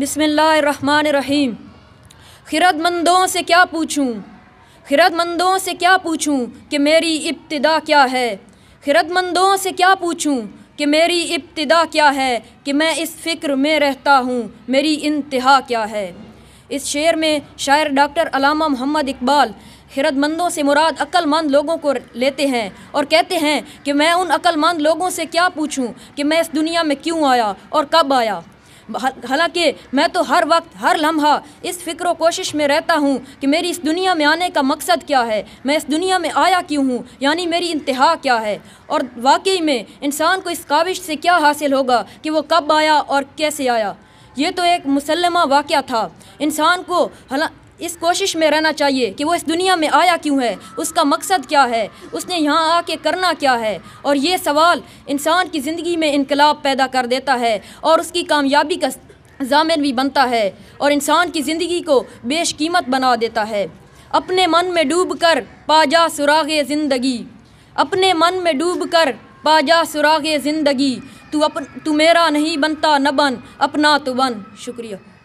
بسم اللہ الرحمن الرحیم خرد مندوں سے کیا پوچھوں خرد مندوں سے کیا پوچھوں کہ میری ابتدا کیا ہے خرد مندوں سے کیا پوچھوں کہ میری ابتدا کیا ہے کہ میں اس فکر میں رہتا ہوں میری انتہا کیا ہے اس شعر میں شاعر ڈاکٹر علامہ محمد اقبال حیرت مندوں سے مراد عقل مند لوگوں کو لیتے ہیں اور کہتے ہیں کہ میں ان عقل مند لوگوں سے کیا پوچھوں کہ میں اس دنیا میں کیوں آیا اور کب آیا حالانکہ میں تو ہر وقت ہر لمحہ اس فکر و کوشش میں رہتا ہوں کہ میری اس دنیا میں آنے کا مقصد کیا ہے میں اس دنیا میں آیا کیوں ہوں یعنی میری انتہا کیا ہے اور واقعی میں انسان کو اس کاوش سے کیا حاصل ہوگا کہ وہ کب آیا اور کیسے آیا یہ تو ایک مسلمہ واقعہ تھا انسان کو اس کوشش میں رہنا چاہیے کہ وہ اس دنیا میں آیا کیوں ہے اس کا مقصد کیا ہے اس نے یہاں آ کے کرنا کیا ہے اور یہ سوال انسان کی زندگی میں انقلاب پیدا کر دیتا ہے اور اس کی کامیابی کا ضامن بھی بنتا ہے اور انسان کی زندگی کو بیش قیمت بنا دیتا ہے اپنے من میں ڈوب کر پا جا سراغ زندگی اپنے من میں ڈوب کر پا جا سراغ زندگی تو اپ تو میرا نہیں بنتا نہ بن اپنا تو بن شکریہ